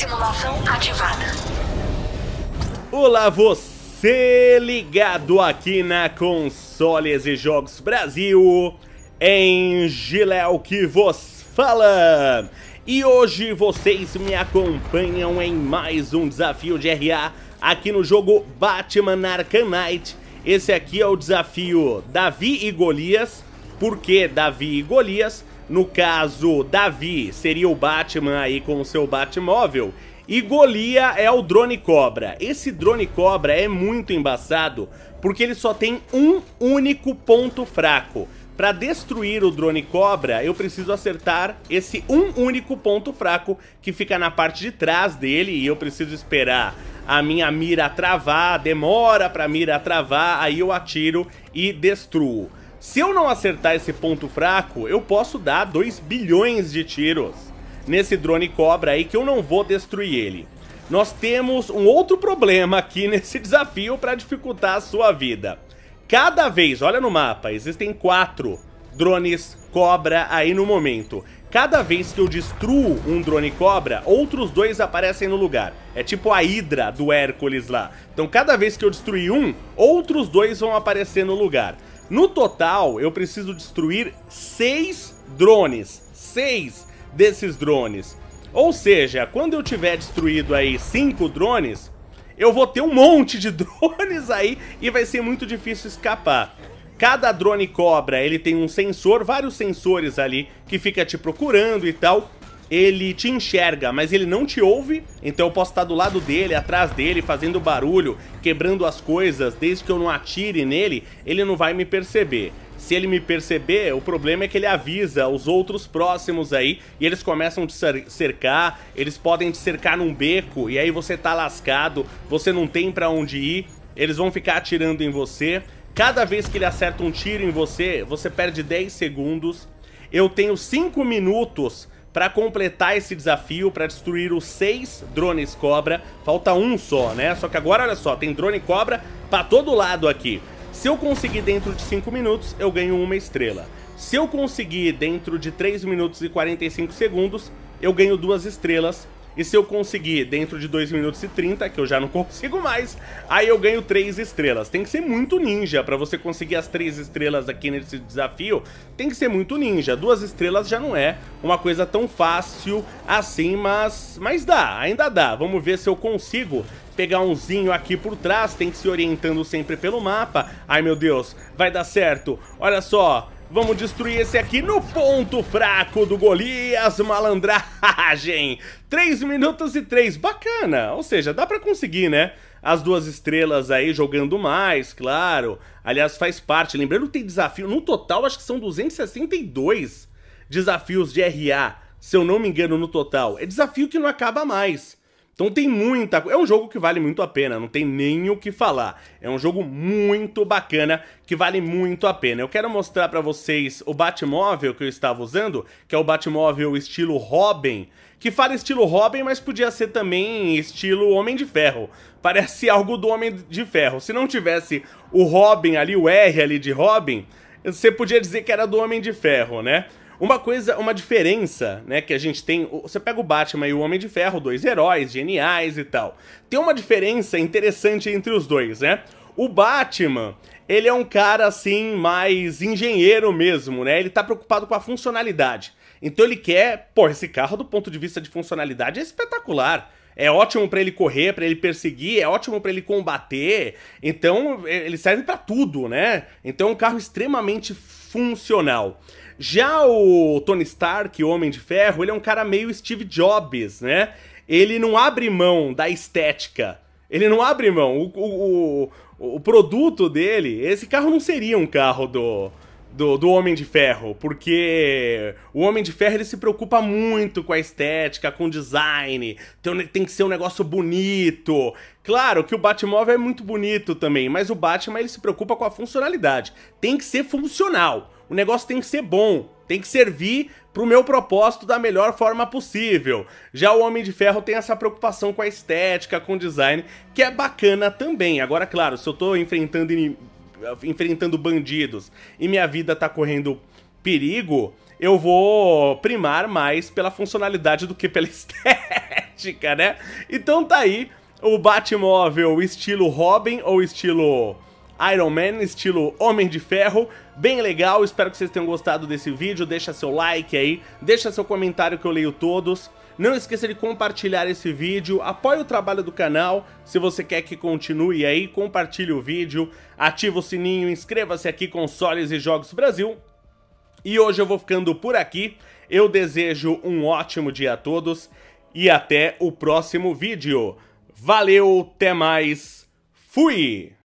Simulação ativada. Olá, você ligado aqui na Consoles e Jogos Brasil, em Giléu que vos fala. E hoje vocês me acompanham em mais um desafio de RA aqui no jogo Batman Arkham Knight. Esse aqui é o desafio Davi e Golias. Por que Davi e Golias? No caso, Davi seria o Batman aí com o seu Batmóvel. E Golia é o drone cobra. Esse drone cobra é muito embaçado porque ele só tem um único ponto fraco. Para destruir o drone cobra, eu preciso acertar esse um único ponto fraco que fica na parte de trás dele e eu preciso esperar a minha mira travar, demora para mira travar, aí eu atiro e destruo. Se eu não acertar esse ponto fraco, eu posso dar 2 bilhões de tiros nesse drone cobra aí que eu não vou destruir ele. Nós temos um outro problema aqui nesse desafio para dificultar a sua vida. Cada vez, olha no mapa, existem quatro drones cobra aí no momento. Cada vez que eu destruo um drone cobra, outros dois aparecem no lugar. É tipo a Hidra do Hércules lá. Então cada vez que eu destruir um, outros dois vão aparecer no lugar. No total, eu preciso destruir seis drones. Seis desses drones. Ou seja, quando eu tiver destruído aí cinco drones, eu vou ter um monte de drones aí e vai ser muito difícil escapar. Cada drone cobra, ele tem um sensor, vários sensores ali que fica te procurando e tal ele te enxerga, mas ele não te ouve, então eu posso estar do lado dele, atrás dele, fazendo barulho, quebrando as coisas, desde que eu não atire nele, ele não vai me perceber. Se ele me perceber, o problema é que ele avisa os outros próximos aí e eles começam a te cercar, eles podem te cercar num beco e aí você tá lascado, você não tem para onde ir, eles vão ficar atirando em você. Cada vez que ele acerta um tiro em você, você perde 10 segundos. Eu tenho 5 minutos para completar esse desafio, para destruir os seis drones cobra. Falta um só, né? Só que agora, olha só, tem drone cobra para todo lado aqui. Se eu conseguir dentro de 5 minutos, eu ganho uma estrela. Se eu conseguir dentro de 3 minutos e 45 segundos, eu ganho duas estrelas e se eu conseguir dentro de 2 minutos e 30, que eu já não consigo mais, aí eu ganho 3 estrelas. Tem que ser muito ninja para você conseguir as 3 estrelas aqui nesse desafio. Tem que ser muito ninja. Duas estrelas já não é uma coisa tão fácil assim, mas, mas dá, ainda dá. Vamos ver se eu consigo pegar umzinho aqui por trás. Tem que se orientando sempre pelo mapa. Ai meu Deus, vai dar certo. Olha só, Vamos destruir esse aqui no ponto fraco do Golias, malandragem. 3 minutos e 3, bacana. Ou seja, dá pra conseguir, né? As duas estrelas aí jogando mais, claro. Aliás, faz parte. Lembrando que tem desafio, no total acho que são 262 desafios de RA, se eu não me engano no total. É desafio que não acaba mais. Então tem muita. É um jogo que vale muito a pena, não tem nem o que falar. É um jogo muito bacana que vale muito a pena. Eu quero mostrar para vocês o Batmóvel que eu estava usando, que é o Batmóvel estilo Robin, que fala estilo Robin, mas podia ser também estilo Homem de Ferro. Parece algo do Homem de Ferro. Se não tivesse o Robin ali, o R ali de Robin, você podia dizer que era do Homem de Ferro, né? Uma coisa, uma diferença, né, que a gente tem. Você pega o Batman e o Homem de Ferro, dois heróis geniais e tal. Tem uma diferença interessante entre os dois, né? O Batman, ele é um cara assim, mais engenheiro mesmo, né? Ele tá preocupado com a funcionalidade. Então ele quer, pô, esse carro do ponto de vista de funcionalidade é espetacular. É ótimo para ele correr, para ele perseguir, é ótimo para ele combater. Então ele serve para tudo, né? Então é um carro extremamente funcional. Já o Tony Stark, o Homem de Ferro, ele é um cara meio Steve Jobs, né? Ele não abre mão da estética. Ele não abre mão. O, o, o, o produto dele, esse carro não seria um carro do, do, do, Homem de Ferro, porque o Homem de Ferro ele se preocupa muito com a estética, com o design, tem, então, tem que ser um negócio bonito. Claro que o Batmóvel é muito bonito também, mas o Batman ele se preocupa com a funcionalidade, tem que ser funcional o negócio tem que ser bom, tem que servir pro meu propósito da melhor forma possível. Já o Homem de Ferro tem essa preocupação com a estética, com o design, que é bacana também. Agora, claro, se eu tô enfrentando, enfrentando bandidos e minha vida tá correndo perigo, eu vou primar mais pela funcionalidade do que pela estética, né? Então tá aí o Batmóvel estilo Robin ou estilo Iron Man, estilo Homem de Ferro, bem legal, espero que vocês tenham gostado desse vídeo, deixa seu like aí, deixa seu comentário que eu leio todos. Não esqueça de compartilhar esse vídeo, apoie o trabalho do canal, se você quer que continue aí, compartilhe o vídeo, ativa o sininho, inscreva-se aqui Consoles e Jogos Brasil. E hoje eu vou ficando por aqui, eu desejo um ótimo dia a todos e até o próximo vídeo. Valeu, até mais, fui!